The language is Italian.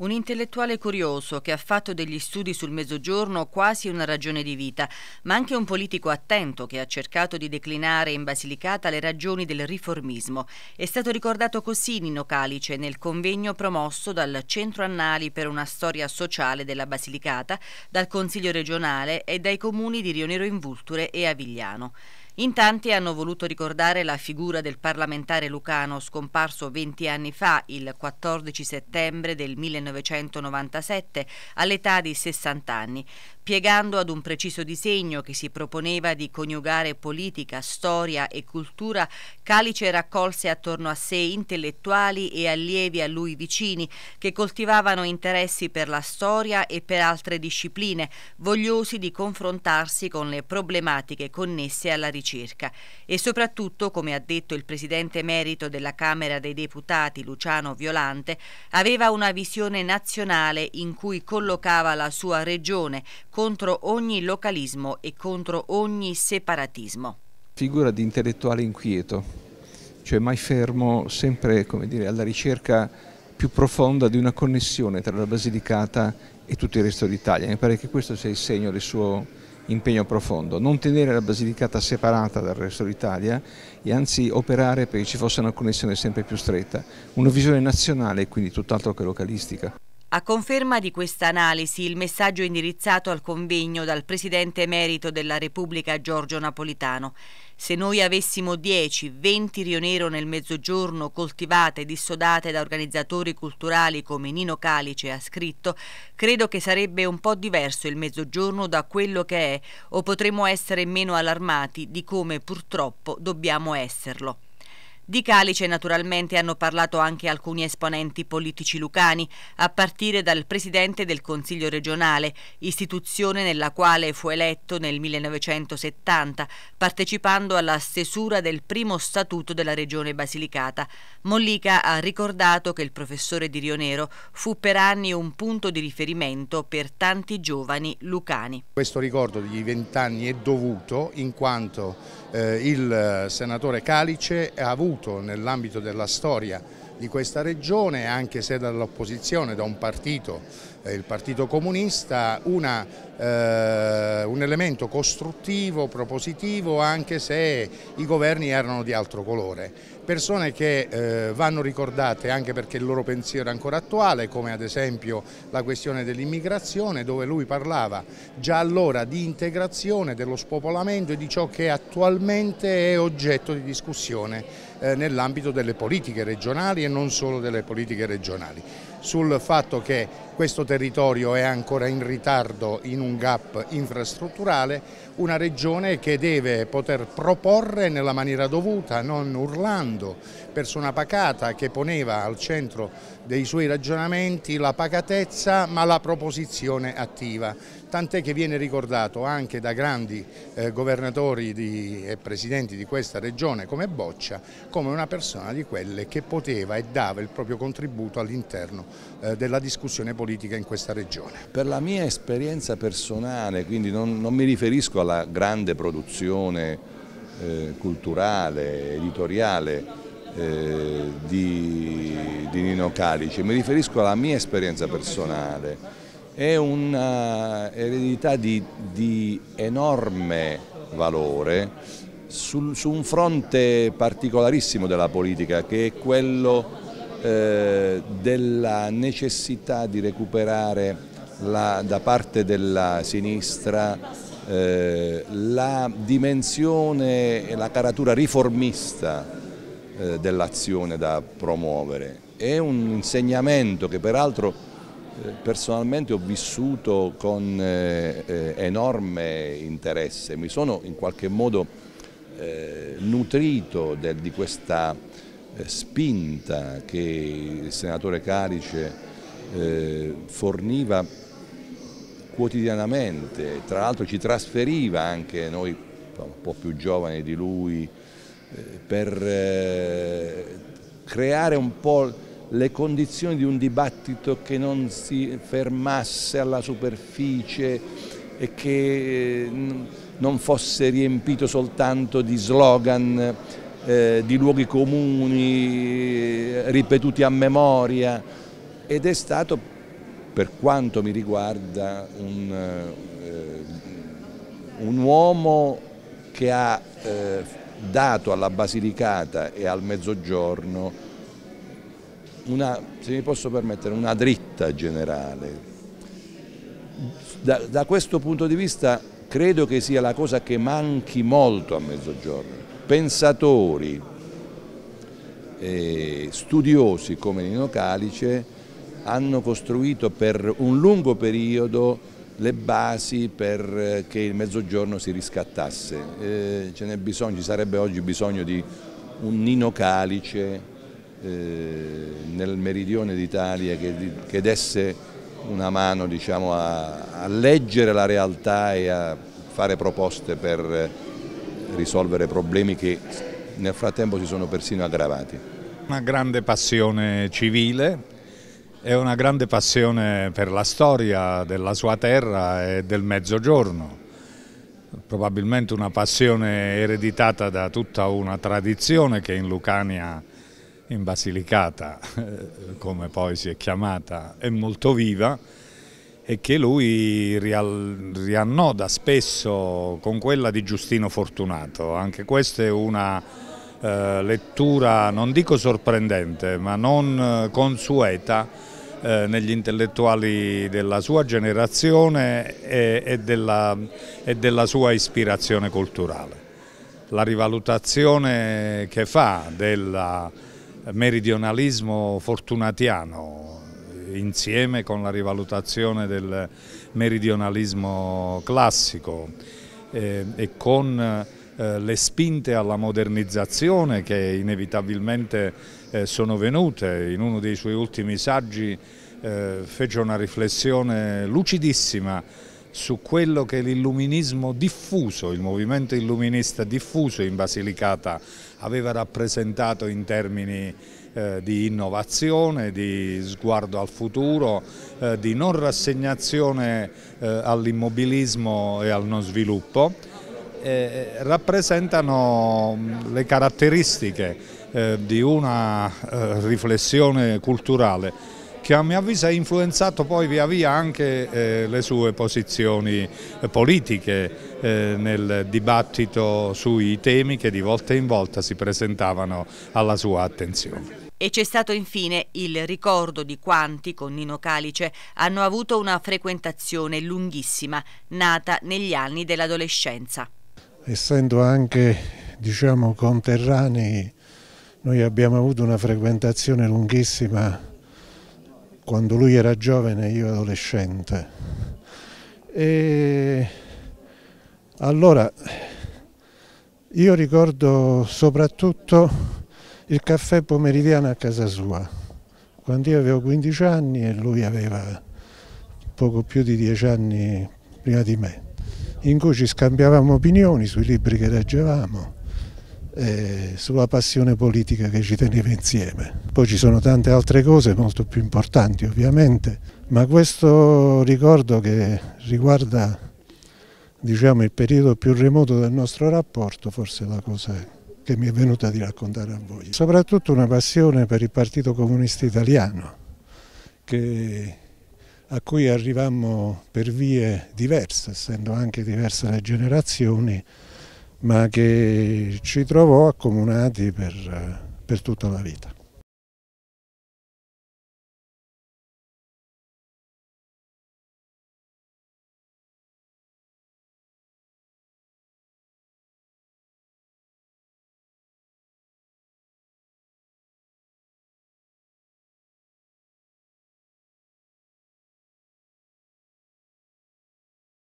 Un intellettuale curioso che ha fatto degli studi sul mezzogiorno quasi una ragione di vita, ma anche un politico attento che ha cercato di declinare in Basilicata le ragioni del riformismo. È stato ricordato così Nino Calice nel convegno promosso dal Centro Annali per una storia sociale della Basilicata, dal Consiglio regionale e dai comuni di Rionero in Vulture e Avigliano. In tanti hanno voluto ricordare la figura del parlamentare lucano scomparso 20 anni fa, il 14 settembre del 1997, all'età di 60 anni spiegando ad un preciso disegno che si proponeva di coniugare politica, storia e cultura, Calice raccolse attorno a sé intellettuali e allievi a lui vicini che coltivavano interessi per la storia e per altre discipline, vogliosi di confrontarsi con le problematiche connesse alla ricerca e soprattutto, come ha detto il presidente emerito della Camera dei Deputati Luciano Violante, aveva una visione nazionale in cui collocava la sua regione, contro ogni localismo e contro ogni separatismo. Figura di intellettuale inquieto, cioè mai fermo, sempre dire, alla ricerca più profonda di una connessione tra la Basilicata e tutto il resto d'Italia. Mi pare che questo sia il segno del suo impegno profondo, non tenere la Basilicata separata dal resto d'Italia e anzi operare perché ci fosse una connessione sempre più stretta, una visione nazionale quindi tutt'altro che localistica. A conferma di questa analisi, il messaggio indirizzato al convegno dal Presidente emerito della Repubblica Giorgio Napolitano. Se noi avessimo 10-20 Rio Nero nel mezzogiorno coltivate e dissodate da organizzatori culturali come Nino Calice ha scritto, credo che sarebbe un po' diverso il mezzogiorno da quello che è o potremmo essere meno allarmati di come purtroppo dobbiamo esserlo. Di Calice naturalmente hanno parlato anche alcuni esponenti politici lucani, a partire dal presidente del Consiglio regionale, istituzione nella quale fu eletto nel 1970, partecipando alla stesura del primo statuto della regione Basilicata. Mollica ha ricordato che il professore di Rionero fu per anni un punto di riferimento per tanti giovani lucani. Questo ricordo degli vent'anni è dovuto in quanto eh, il eh, senatore Calice ha avuto accaduto nell'ambito della storia di questa regione, anche se dall'opposizione, da un partito eh, il Partito Comunista una, eh, un elemento costruttivo, propositivo anche se i governi erano di altro colore. Persone che eh, vanno ricordate anche perché il loro pensiero è ancora attuale come ad esempio la questione dell'immigrazione dove lui parlava già allora di integrazione, dello spopolamento e di ciò che attualmente è oggetto di discussione eh, nell'ambito delle politiche regionali e non solo delle politiche regionali sul fatto che questo territorio è ancora in ritardo in un gap infrastrutturale, una regione che deve poter proporre nella maniera dovuta, non urlando, persona pacata che poneva al centro dei suoi ragionamenti la pacatezza ma la proposizione attiva tant'è che viene ricordato anche da grandi eh, governatori di, e presidenti di questa regione come Boccia come una persona di quelle che poteva e dava il proprio contributo all'interno eh, della discussione politica in questa regione. Per la mia esperienza personale, quindi non, non mi riferisco alla grande produzione eh, culturale, editoriale, eh, di, di, Nino Calici, mi riferisco alla mia esperienza personale è un'eredità eh, di, di, enorme valore sul, su un fronte particolarissimo della politica che è quello eh, della necessità di recuperare la, da parte della sinistra eh, la dimensione e la caratura riformista eh, dell'azione da promuovere. È un insegnamento che peraltro Personalmente ho vissuto con eh, eh, enorme interesse, mi sono in qualche modo eh, nutrito di questa spinta che il senatore Carice forniva quotidianamente, tra l'altro ci trasferiva anche noi un po' più giovani di lui per creare un po' le condizioni di un dibattito che non si fermasse alla superficie e che eh, non fosse riempito soltanto di slogan, eh, di luoghi comuni eh, ripetuti a memoria ed è stato per quanto mi riguarda un, eh, un uomo che ha eh, dato alla Basilicata e al Mezzogiorno una, se mi posso permettere, una dritta generale. Da, da questo punto di vista credo che sia la cosa che manchi molto a Mezzogiorno. Pensatori, eh, studiosi come Nino Calice hanno costruito per un lungo periodo le basi perché eh, il mezzogiorno si riscattasse. Eh, ce n'è bisogno, ci sarebbe oggi bisogno di un Nino Calice eh, nel meridione d'Italia che, che, desse una mano diciamo, a, a, leggere la realtà e a fare proposte per risolvere problemi che nel frattempo si sono persino aggravati. Una grande passione civile e una grande passione per la storia della sua terra e del mezzogiorno, probabilmente una passione ereditata da tutta una tradizione che in Lucania in Basilicata, come poi si è chiamata, è molto viva e che lui riannoda spesso con quella di Giustino Fortunato. Anche questa è una eh, lettura, non dico sorprendente, ma non consueta eh, negli intellettuali della sua generazione e, e, della, e della sua ispirazione culturale. La rivalutazione che fa della meridionalismo fortunatiano insieme con la rivalutazione del meridionalismo classico eh, e con eh, le spinte alla modernizzazione che inevitabilmente eh, sono venute. In uno dei suoi ultimi saggi eh, fece una riflessione lucidissima su quello che l'illuminismo diffuso, il movimento illuminista diffuso in Basilicata aveva rappresentato in termini eh, di innovazione, di sguardo al futuro, eh, di non rassegnazione eh, all'immobilismo e al non sviluppo, eh, rappresentano le caratteristiche eh, di una eh, riflessione culturale che a mio avviso ha influenzato poi via via anche eh, le sue posizioni eh, politiche eh, nel dibattito sui temi che di volta in volta si presentavano alla sua attenzione. E c'è stato infine il ricordo di quanti con Nino Calice hanno avuto una frequentazione lunghissima, nata negli anni dell'adolescenza. Essendo anche diciamo, conterranei, noi abbiamo avuto una frequentazione lunghissima quando lui era giovane e io adolescente. E allora io ricordo soprattutto il caffè pomeridiano a casa sua, quando io avevo 15 anni e lui aveva poco più di 10 anni prima di me, in cui ci scambiavamo opinioni sui libri che leggevamo eh, sulla passione politica che ci teneva insieme. Poi ci sono tante altre cose molto più importanti ovviamente, ma questo ricordo che riguarda diciamo, il periodo più remoto del nostro rapporto forse è la cosa che mi è venuta di raccontare a voi. Soprattutto una passione per il Partito Comunista Italiano che, a cui arrivammo per vie diverse, essendo anche diverse le generazioni, ma che ci trovò accomunati per, per tutta la vita.